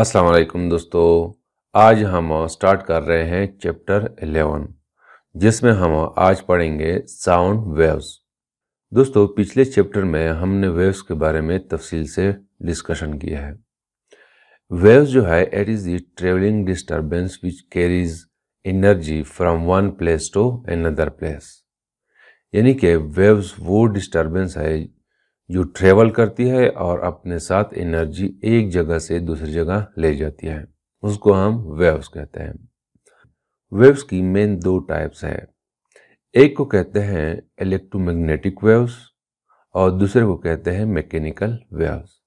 अस्सलाम वालेकुम दोस्तों आज हम स्टार्ट कर रहे हैं चैप्टर 11 जिसमें हम आज पढ़ेंगे साउंड वेव्स दोस्तों पिछले चैप्टर में हमने वेव्स के बारे में तफसील से डिस्कशन किया है वेव्स जो है it is the travelling disturbance which carries energy from one place to another place यानी कि वेव्स वो डिस्टर्बेंस है जो ट्रेवल करती है और अपने साथ एनर्जी एक जगह से दूसरी जगह ले जाती है उसको हम वेव्स कहते हैं वेव्स की मेन दो टाइप्स है एक को कहते हैं इलेक्ट्रोमैग्नेटिक वेव्स और दूसरे को कहते हैं मैकेनिकल वेव्स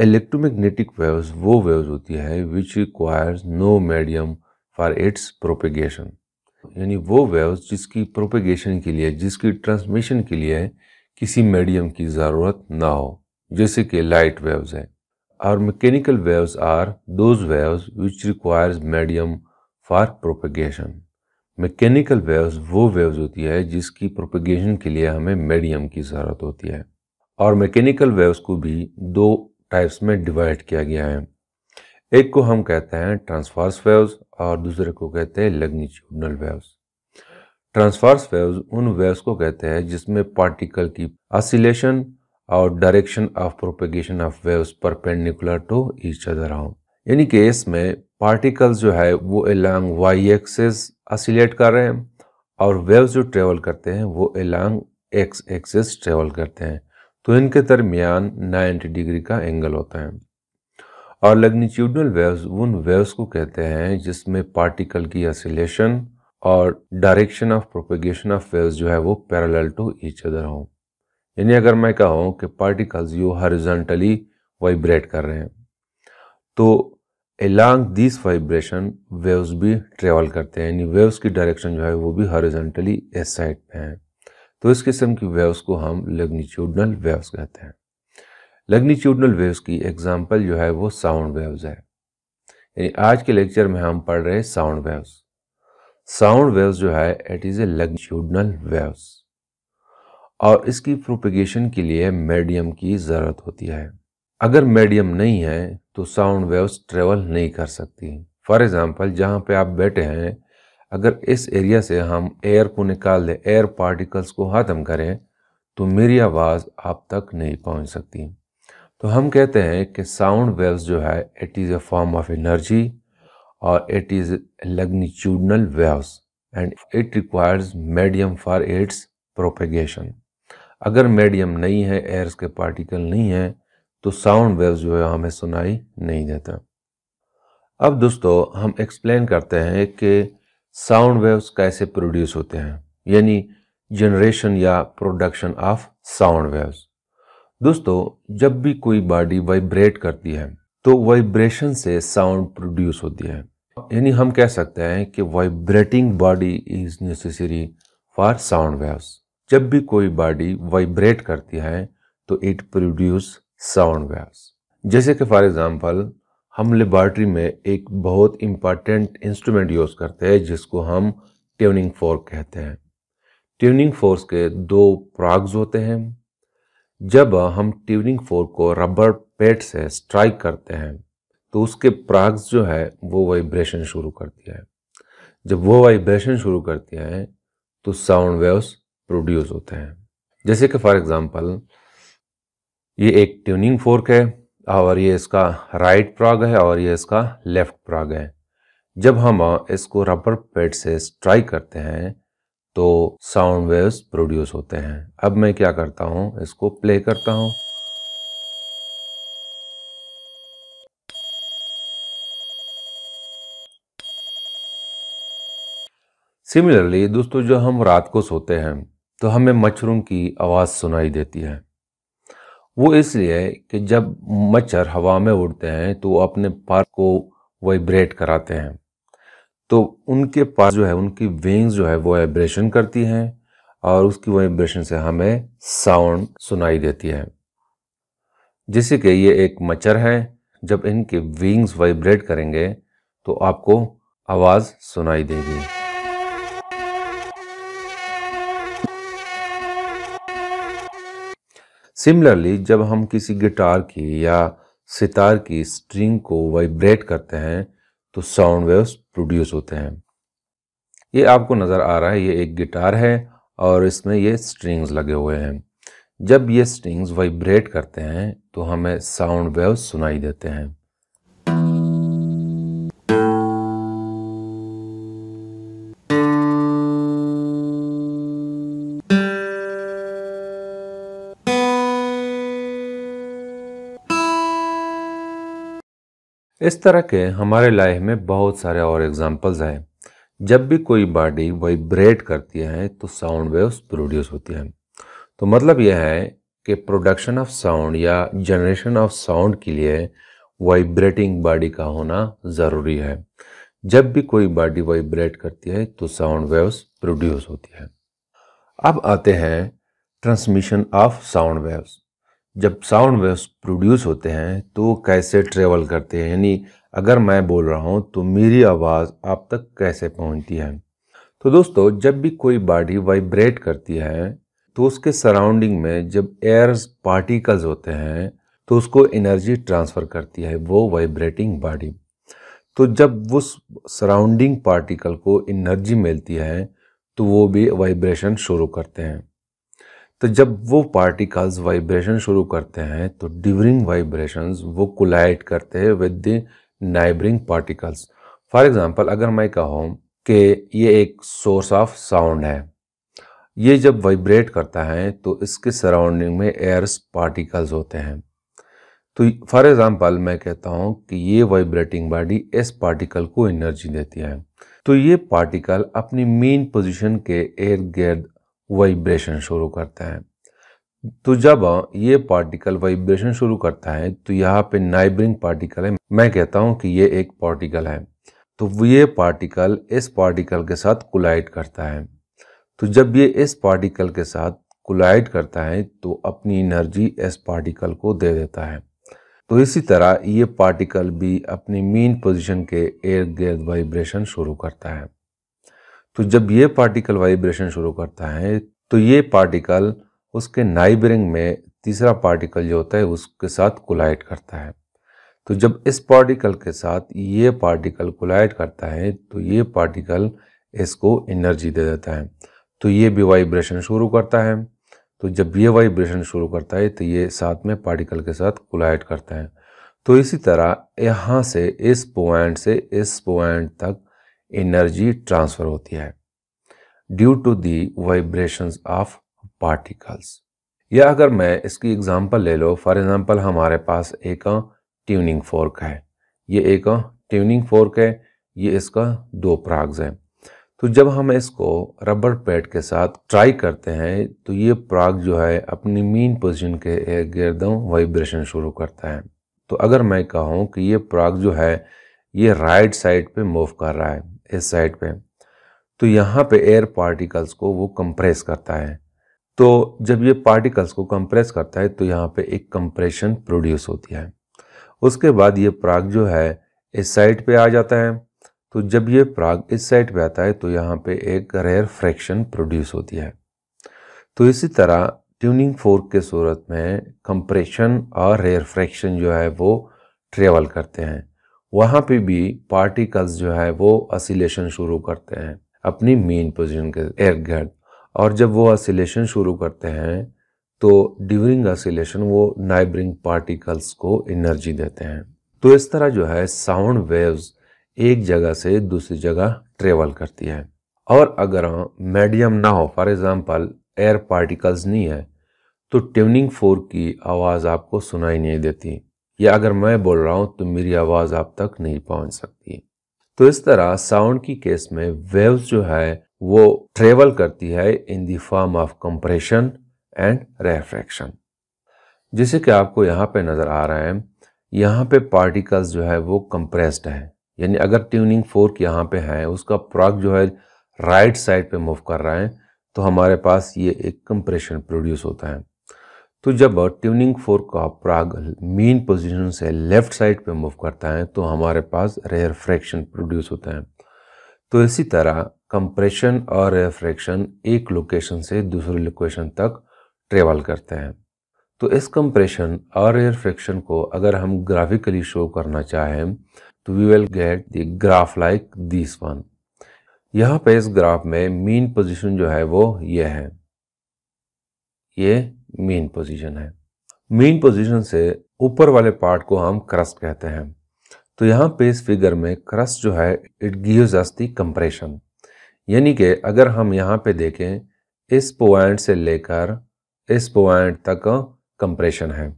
इलेक्ट्रोमैग्नेटिक वेव्स वो वेव्स होती है which requires no medium for its propagation यानी वो वेव्स जिसकी प्रोपेगेशन के लिए जिसकी ट्रांसमिशन के लिए किसी मीडियम की ज़रूरत ना हो जैसे कि लाइट वेव्स हैं और mechanical waves are those waves which requires medium for propagation mechanical waves वो वेव्स होती है जिसकी प्रोपेगेशन के लिए हमें मीडियम की ज़रूरत होती है और मैकेनिकल वेव्स को भी दो टाइप्स में डिवाइड किया गया है एक को हम कहते हैं ट्रांसफार्स वेव्स और दूसरे को कहते हैं लग्निट्यूडनल वेव्स ट्रांसफर्स वेव्स उन वेव्स को कहते हैं जिसमें पार्टिकल की ऑसिलेशन और direction of propagation of waves perpendicular to each other हो यानी कि इसमें पार्टिकल्स जो है वो एलॉन्ग वाई एक्सेस ऑसिलेट कर रहे हैं और वेव्स जो ट्रेवल करते हैं वो एलॉन्ग एक्स एक्सेस ट्रेवल करते हैं तो इनके दरमियान 90 डिग्री का एंगल होता है और लग्निट्यूडनल वेव्स उन वेव्स को कहते हैं जिसमें पार्टिकल की ऑसिलेशन और direction of propagation of waves जो है वो पैरेलल टू ईच अदर हो यानी अगर मैं कहूँ कि पार्टिकल्स यू हॉरिजॉन्टली वाइब्रेट कर रहे हैं तो एलॉन्ग दिस वाइब्रेशन वेव्स भी ट्रेवल करते हैं यानी वेव्स की डायरेक्शन जो है वो भी हॉरिजॉन्टली इस साइड पे है तो इस किस्म की वेव्स को हम लेग्नीट्यूडनल वेव्स कहते हैं लेग्नीट्यूडनल वेव्स की एग्जांपल जो है वो साउंड वेव्स है यानी आज के लेक्चर में हम पढ़ रहे हैं साउंड वेव्स साउंड वेव्स जो है it is a longitudinal waves और इसकी प्रोपिगेशन के लिए मीडियम की ज़रूरत होती है अगर मीडियम नहीं है तो साउंड वेव्स ट्रेवल नहीं कर सकती फॉर एग्ज़ाम्पल जहाँ पे आप बैठे हैं अगर इस एरिया से हम एयर को निकाल दें एयर पार्टिकल्स को ख़त्म करें तो मेरी आवाज़ आप तक नहीं पहुँच सकती तो हम कहते हैं कि साउंड वेव्स जो है it is a form of energy और it is longitudinal waves and it requires medium for its propagation. अगर मीडियम नहीं है एयर्स के पार्टिकल नहीं है तो साउंड वेव्स जो है हमें सुनाई नहीं देता अब दोस्तों हम एक्सप्लेन करते हैं कि साउंड वेव्स कैसे प्रोड्यूस होते हैं यानी जनरेशन या प्रोडक्शन ऑफ साउंड वेव्स दोस्तों जब भी कोई बॉडी वाइब्रेट करती है तो वाइब्रेशन से साउंड प्रोड्यूस होती है यानी हम कह सकते हैं कि vibrating body is necessary for sound waves जब भी कोई बॉडी वाइब्रेट करती है तो इट प्रोड्यूस साउंड वेव्स जैसे कि फॉर एग्ज़ाम्पल हम लेबॉर्ट्री में एक बहुत इंपॉर्टेंट इंस्ट्रूमेंट यूज़ करते हैं जिसको हम ट्यूनिंग फोर्क कहते हैं ट्यूनिंग फोर्स के दो प्राग्स होते हैं जब हम ट्यूनिंग फोर्क को रबर पेट से स्ट्राइक करते हैं तो उसके प्राग्स जो है वो वाइब्रेशन शुरू करती है जब वो वाइब्रेशन शुरू करती है तो साउंड वेव्स प्रोड्यूस होते हैं जैसे कि फॉर एग्जांपल ये एक ट्यूनिंग फोर्क है और ये इसका राइट प्राग है और ये इसका लेफ्ट प्राग है जब हम इसको रबर पेड से स्ट्राइक करते हैं तो साउंड वेव्स प्रोड्यूस होते हैं अब मैं क्या करता हूँ इसको प्ले करता हूँ सिमिलरली दोस्तों जो हम रात को सोते हैं तो हमें मच्छरों की आवाज़ सुनाई देती है वो इसलिए कि जब मच्छर हवा में उड़ते हैं तो अपने पार को वाइब्रेट कराते हैं तो उनके पास जो है उनकी विंग्स जो है वो वाइब्रेशन करती हैं और उसकी वाइब्रेशन से हमें साउंड सुनाई देती है जैसे कि ये एक मच्छर है जब इनके विंग्स वाइब्रेट करेंगे तो आपको आवाज़ सुनाई देगी सिमिलरली जब हम किसी गिटार की या सितार की स्ट्रिंग को वाइब्रेट करते हैं तो साउंड वेव्स प्रोड्यूस होते हैं ये आपको नज़र आ रहा है ये एक गिटार है और इसमें ये स्ट्रिंग्स लगे हुए हैं जब ये स्ट्रिंग्स वाइब्रेट करते हैं तो हमें साउंड वेव्स सुनाई देते हैं इस तरह के हमारे लाइफ में बहुत सारे और एग्जाम्पल्स हैं जब भी कोई बॉडी वाइब्रेट करती है तो साउंड वेव्स प्रोड्यूस होती हैं तो मतलब यह है कि प्रोडक्शन ऑफ साउंड या जनरेशन ऑफ साउंड के लिए वाइब्रेटिंग बॉडी का होना ज़रूरी है जब भी कोई बॉडी वाइब्रेट करती है तो साउंड वेव्स प्रोड्यूस होती है अब आते हैं ट्रांसमिशन ऑफ साउंड वेव्स जब साउंड वेव्स प्रोड्यूस होते हैं तो कैसे ट्रेवल करते हैं यानी अगर मैं बोल रहा हूँ तो मेरी आवाज़ आप तक कैसे पहुँचती है तो दोस्तों जब भी कोई बॉडी वाइब्रेट करती है तो उसके सराउंडिंग में जब एयर पार्टिकल्स होते हैं तो उसको एनर्जी ट्रांसफ़र करती है वो वाइब्रेटिंग बॉडी तो जब उस सराउंडिंग पार्टिकल को एनर्जी मिलती है तो वो भी वाइब्रेशन शुरू करते हैं तो जब वो पार्टिकल्स वाइब्रेशन शुरू करते हैं तो डिवरिंग वाइब्रेशंस वो कोलाइट करते हैं with the neighbouring particles for example अगर मैं कहूँ कि ये एक सोर्स ऑफ साउंड है ये जब वाइब्रेट करता है तो इसके सराउंडिंग में एयर्स पार्टिकल्स होते हैं तो फॉर एग्ज़ाम्पल मैं कहता हूँ कि ये वाइब्रेटिंग बॉडी इस पार्टिकल को एनर्जी देती है तो ये पार्टिकल अपनी मेन पोजीशन के इर्द गिर्द वाइब्रेशन शुरू करता है तो जब ये पार्टिकल वाइब्रेशन शुरू करता है तो यहाँ पे नाइबरिंग पार्टिकल है मैं कहता हूँ कि ये एक पार्टिकल है तो ये पार्टिकल इस पार्टिकल के साथ कोलाइड करता है तो जब ये इस पार्टिकल के साथ कोलाइड करता है तो अपनी एनर्जी इस पार्टिकल को दे देता है तो इसी तरह ये पार्टिकल भी अपनी मीन पोजीशन के एयर गिर्द वाइब्रेशन शुरू करता है तो जब ये पार्टिकल वाइब्रेशन शुरू करता है तो ये पार्टिकल उसके नाइबरिंग में तीसरा पार्टिकल जो होता है उसके साथ कोलाइड करता है तो जब इस पार्टिकल के साथ ये पार्टिकल कोलाइड करता है तो ये पार्टिकल इसको एनर्जी दे देता है तो ये भी वाइब्रेशन शुरू करता है तो जब ये वाइब्रेशन शुरू करता है तो ये साथ में पार्टिकल के साथ कोलाइड करता है तो इसी तरह यहाँ से इस पॉइंट से इस पॉइंट तक एनर्जी ट्रांसफर होती है due to the vibration of particles या अगर मैं इसकी एग्ज़ाम्पल ले लो फॉर एग्ज़ाम्पल हमारे पास एक ट्यूनिंग फोर्क है ये एक ट्यूनिंग फोर्क है ये इसका दो प्राग्स हैं तो जब हम इसको रबर पैड के साथ ट्राई करते हैं तो ये प्राग जो है अपनी मेन पोजीशन के गिरदों वाइब्रेशन शुरू करता है तो अगर मैं कहूँ कि ये प्राग जो है ये राइट साइड पे मूव कर रहा है इस साइड पे तो यहाँ पे एयर पार्टिकल्स को वो कंप्रेस करता है तो जब ये पार्टिकल्स को कंप्रेस करता है तो यहाँ पे एक कंप्रेशन प्रोड्यूस होती है उसके बाद ये प्राग जो है इस साइड पे आ जाता है तो जब ये प्राग इस साइड पे आता है तो यहाँ पे एक रेयर फ्रैक्शन प्रोड्यूस होती है तो इसी तरह ट्यूनिंग फोर्क के सूरत में कंप्रेशन और रेयर फ्रैक्शन जो है वो ट्रेवल करते हैं वहाँ पे भी पार्टिकल्स जो है वो असिलेशन शुरू करते हैं अपनी मेन पोजीशन के इर्द और जब वो असिलेशन शुरू करते हैं तो ड्यूरिंग असिलेशन वो नाइबरिंग पार्टिकल्स को एनर्जी देते हैं तो इस तरह जो है साउंड वेव्स एक जगह से दूसरी जगह ट्रेवल करती है और अगर मीडियम हाँ, ना हो फॉर एग्ज़ाम्पल एयर पार्टिकल्स नहीं है तो ट्यूनिंग फोर की आवाज़ आपको सुनाई नहीं देती या अगर मैं बोल रहा हूँ तो मेरी आवाज़ आप तक नहीं पहुँच सकती तो इस तरह साउंड की केस में वेव्स जो है वो ट्रेवल करती है in the form of compression and refraction जैसे कि आपको यहाँ पे नज़र आ रहा है यहाँ पे पार्टिकल्स जो है वो कंप्रेस्ड है यानी अगर ट्यूनिंग फोर्क यहाँ पे है उसका प्रॉक जो है राइट साइड पे मूव कर रहा है तो हमारे पास ये एक कंप्रेशन प्रोड्यूस होता है तो जब ट्यूनिंग फोर्क का प्राग मेन पोजीशन से लेफ्ट साइड पे मूव करता है तो हमारे पास रेयर फ्रैक्शन प्रोड्यूस होता है तो इसी तरह कंप्रेशन और रेयर फ्रैक्शन एक लोकेशन से दूसरे लोकेशन तक ट्रेवल करते हैं तो इस कंप्रेशन और रेयर फ्रैक्शन को अगर हम ग्राफिकली शो करना चाहें तो we will get the graph like this one यहाँ पे इस ग्राफ में मीन पोजीशन जो है वो ये है ये मेन पोजीशन है मेन पोजीशन से ऊपर वाले पार्ट को हम क्रस्ट कहते हैं तो यहाँ पे इस फिगर में क्रस्ट जो है it gives us the compression यानी कि अगर हम यहाँ पे देखें इस पॉइंट से लेकर इस पॉइंट तक कंप्रेशन है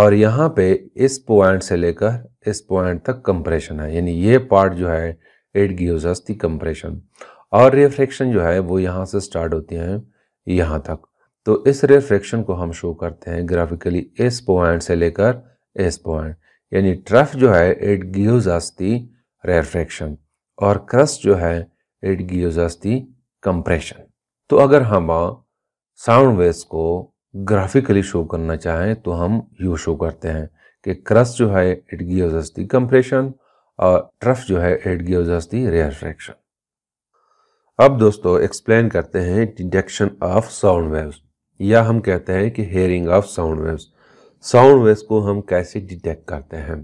और यहाँ पे इस पॉइंट से लेकर इस पॉइंट तक कंप्रेशन है यानी ये पार्ट जो है it gives us the compression और रिफ्लेक्शन जो है वो यहाँ से स्टार्ट होती है यहाँ तक तो इस रिफ्रैक्शन को हम शो करते हैं ग्राफिकली इस पॉइंट से लेकर इस पॉइंट यानी ट्रफ जो है इट गिव्स अस दी रेफ्रैक्शन और क्रस्ट जो है it gives us the compression तो अगर हम साउंड वेव्स को ग्राफिकली शो करना चाहें तो हम यू शो करते हैं कि क्रस्ट जो है it gives us the compression और ट्रफ जो है इट गिव्स अस दी रेफ्रैक्शन अब दोस्तों एक्सप्लेन करते हैं डिटेक्शन ऑफ साउंड वेव्स या हम कहते हैं कि hearing of sound waves sound waves को हम कैसे डिटेक्ट करते हैं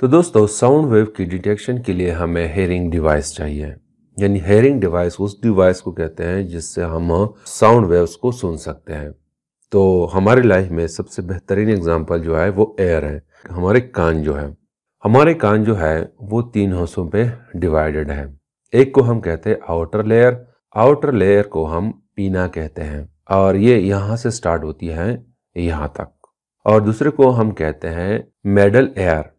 तो दोस्तों साउंड वेव की डिटेक्शन के लिए हमें हेयरिंग डिवाइस चाहिए यानी हेयरिंग डिवाइस उस डिवाइस को कहते हैं जिससे हम साउंड वेव्स को सुन सकते हैं तो हमारे लाइफ में सबसे बेहतरीन एग्जाम्पल जो है वो एयर है हमारे कान जो है हमारे कान जो है वो तीन हिस्सों पे डिवाइडेड है एक को हम कहते हैं आउटर लेयर आउटर लेयर को हम पीना कहते हैं और ये यहाँ से स्टार्ट होती है यहाँ तक और दूसरे को हम कहते हैं मेडल एयर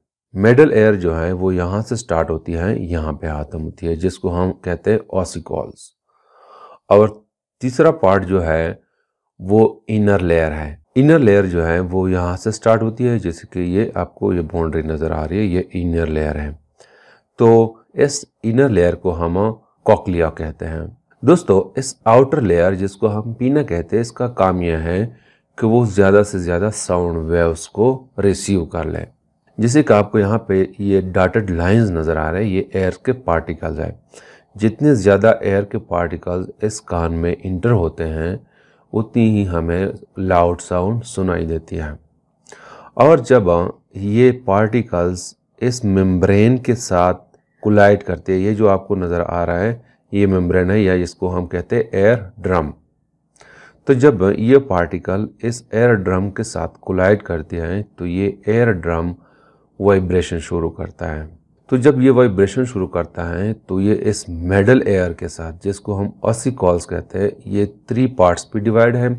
मेडल एयर जो है वो यहाँ से स्टार्ट होती है यहाँ पे खत्म होती है जिसको हम कहते हैं ऑसिकॉल्स और तीसरा पार्ट जो है वो इनर लेयर है इनर लेयर जो है वो यहाँ से स्टार्ट होती है जैसे कि ये आपको ये बाउंड्री नज़र आ रही है ये इनर लेयर है तो इस इनर लेयर को हम कॉकलिया कहते हैं दोस्तों इस आउटर लेयर जिसको हम पीना कहते हैं इसका काम यह है कि वो ज़्यादा से ज़्यादा साउंड वेव्स को रिसीव कर ले जैसे कि आपको यहाँ पे ये डाटेड लाइंस नज़र आ रहे हैं ये एयर के पार्टिकल्स हैं जितने ज़्यादा एयर के पार्टिकल्स इस कान में इंटर होते हैं उतनी ही हमें लाउड साउंड सुनाई देती है और जब ये पार्टिकल्स इस मेम्ब्रेन के साथ कोलाइड करते हैं ये जो आपको नज़र आ रहा है ये मेम्ब्रेन है या इसको हम कहते हैं एयर ड्रम तो जब ये पार्टिकल इस एयर ड्रम के साथ कोलाइड करते हैं तो ये एयर ड्रम वाइब्रेशन शुरू करता है तो जब ये वाइब्रेशन शुरू करता है तो ये इस मेडल एयर के साथ जिसको हम अस्सी कॉल्स कहते हैं ये थ्री पार्ट्स पे डिवाइड है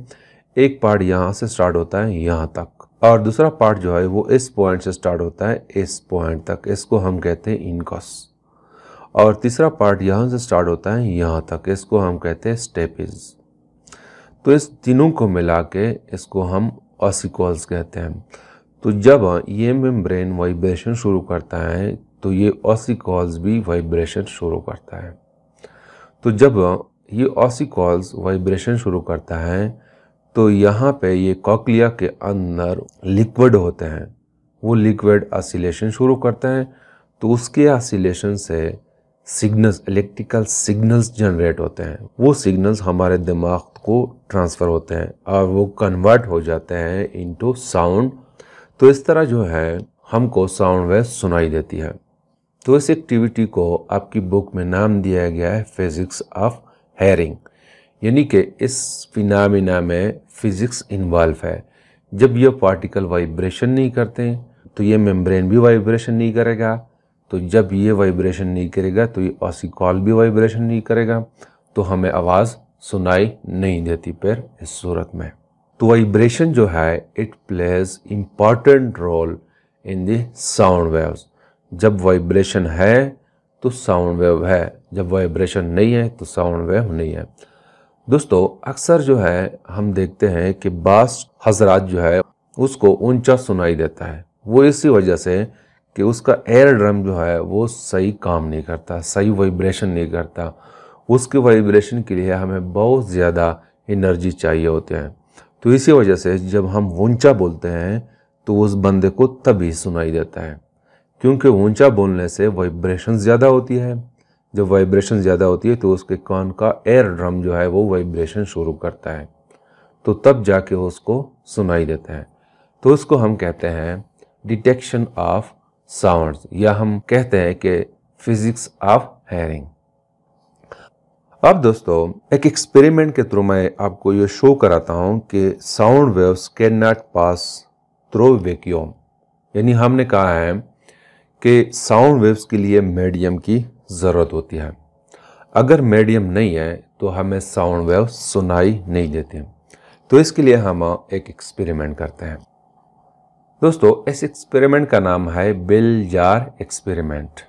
एक पार्ट यहाँ से स्टार्ट होता है यहाँ तक और दूसरा पार्ट जो है वो इस पॉइंट से स्टार्ट होता है इस पॉइंट तक इसको हम कहते हैं इनकॉस और तीसरा पार्ट यहाँ से स्टार्ट होता है यहाँ तक इसको हम कहते हैं स्टेपिज तो इस तीनों को मिला के इसको हम ऑसिकॉल्स कहते हैं तो जब ये मेम्ब्रेन वाइब्रेशन शुरू करता है तो ये ऑसिकॉल्स भी वाइब्रेशन शुरू करता है तो जब ये ऑसिकॉल्स वाइब्रेशन शुरू करता है तो यहाँ पे ये कॉकलिया के अंदर लिक्विड होते हैं वो लिक्विड ऑसिलेशन शुरू करते हैं तो उसके ऑसिलेशन से सिग्नल्स इलेक्ट्रिकल सिग्नल्स जनरेट होते हैं वो सिग्नल्स हमारे दिमाग को ट्रांसफ़र होते हैं और वो कन्वर्ट हो जाते हैं इनटू साउंड तो इस तरह जो है हमको साउंड वेव सुनाई देती है तो इस एक्टिविटी को आपकी बुक में नाम दिया गया है फिज़िक्स ऑफ हेयरिंग यानी कि इस फिनामिना में फिज़िक्स इन्वॉल्व है जब ये पार्टिकल वाइब्रेशन नहीं करते तो ये मेम्ब्रेन भी वाइब्रेशन नहीं करेगा तो जब ये वाइब्रेशन नहीं करेगा तो ये ऑसिकॉल भी वाइब्रेशन नहीं करेगा तो हमें आवाज़ सुनाई नहीं देती पर इस सूरत में तो वाइब्रेशन जो है it plays important role in दाउंड साउंड वेव्स जब वाइब्रेशन है तो साउंड वेव है जब वाइब्रेशन नहीं है तो साउंड वेव नहीं है दोस्तों अक्सर जो है हम देखते हैं कि बास हजरात जो है उसको ऊंचा सुनाई देता है वो इसी वजह से कि उसका एयर ड्रम जो है वो सही काम नहीं करता सही वाइब्रेशन नहीं करता उसके वाइब्रेशन के लिए हमें बहुत ज़्यादा एनर्जी चाहिए होते हैं तो इसी वजह से जब हम ऊंचा बोलते हैं तो उस बंदे को तभी सुनाई देता है क्योंकि ऊंचा बोलने से वाइब्रेशन ज़्यादा होती है जब वाइब्रेशन ज़्यादा होती है तो उसके कान का एयर ड्रम जो है वो वाइब्रेशन शुरू करता है तो तब जाके उसको सुनाई देता है तो उसको हम कहते हैं डिटेक्शन ऑफ साउंड्स या हम कहते हैं कि फिजिक्स ऑफ हेयरिंग अब दोस्तों एक एक्सपेरिमेंट के थ्रू मैं आपको ये शो कराता हूँ कि sound waves can not pass through vacuum यानी हमने कहा है कि साउंड वेव्स के लिए मीडियम की ज़रूरत होती है अगर मीडियम नहीं है तो हमें साउंड वेव सुनाई नहीं देते तो इसके लिए हम एक एक्सपेरिमेंट करते हैं दोस्तों इस एक्सपेरिमेंट का नाम है बिल जार एक्सपेरिमेंट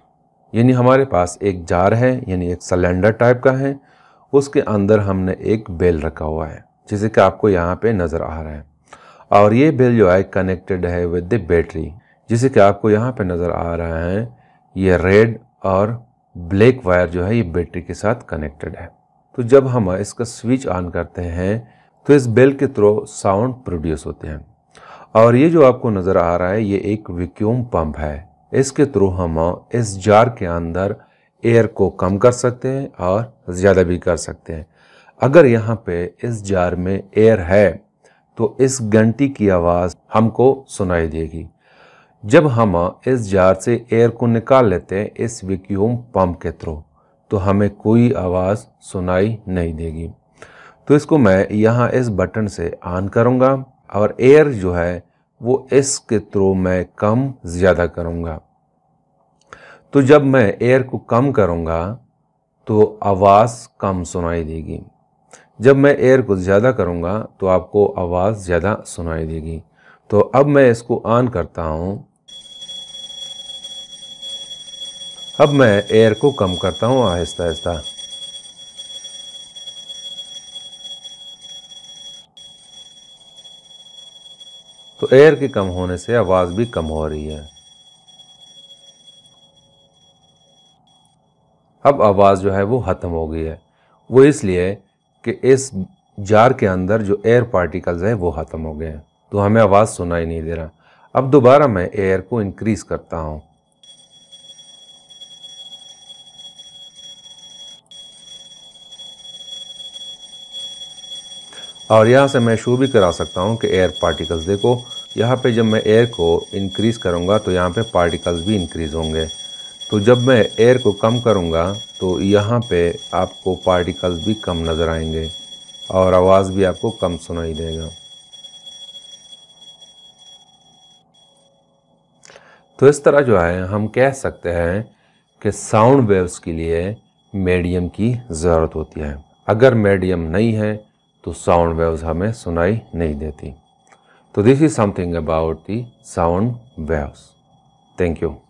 यानी हमारे पास एक जार है यानी एक सिलेंडर टाइप का है उसके अंदर हमने एक बेल रखा हुआ है जिसे कि आपको यहाँ पे नज़र आ रहा है और ये बेल जो है कनेक्टेड है विद द बैटरी जिसे कि आपको यहाँ पे नज़र आ रहा है ये रेड और ब्लैक वायर जो है ये बैटरी के साथ कनेक्टेड है तो जब हम इसका स्विच ऑन करते हैं तो इस बेल के थ्रू साउंड प्रोड्यूस होते हैं और ये जो आपको नज़र आ रहा है ये एक वैक्यूम पंप है इसके थ्रू हम इस जार के अंदर एयर को कम कर सकते हैं और ज़्यादा भी कर सकते हैं अगर यहाँ पे इस जार में एयर है तो इस घंटी की आवाज़ हमको सुनाई देगी जब हम इस जार से एयर को निकाल लेते हैं इस वैक्यूम पंप के थ्रू तो हमें कोई आवाज़ सुनाई नहीं देगी तो इसको मैं यहाँ इस बटन से ऑन करूँगा और एयर जो है वो एस के थ्रू मैं कम ज़्यादा करूँगा तो जब मैं एयर को कम करूँगा तो आवाज़ कम सुनाई देगी जब मैं एयर को ज़्यादा करूँगा तो आपको आवाज़ ज़्यादा सुनाई देगी तो अब मैं इसको ऑन करता हूँ अब मैं एयर को कम करता हूँ आहिस्ता आहिस्ता तो एयर के कम होने से आवाज़ भी कम हो रही है अब आवाज़ जो है वो ख़त्म हो गई है वो इसलिए कि इस जार के अंदर जो एयर पार्टिकल्स हैं वो ख़त्म हो गए हैं तो हमें आवाज़ सुनाई नहीं दे रहा अब दोबारा मैं एयर को इंक्रीज़ करता हूँ और यहाँ से मैं शो भी करा सकता हूँ कि एयर पार्टिकल्स देखो यहाँ पे जब मैं एयर को इंक्रीज़ करूँगा तो यहाँ पे पार्टिकल्स भी इंक्रीज़ होंगे तो जब मैं एयर को कम करूँगा तो यहाँ पे आपको पार्टिकल्स भी कम नज़र आएंगे और आवाज़ भी आपको कम सुनाई देगा तो इस तरह जो है हम कह सकते हैं कि साउंड वेव्स के लिए मीडियम की ज़रूरत होती है अगर मीडियम नहीं है तो साउंड वेव्स हमें सुनाई नहीं देती तो this is something about the sound waves thank you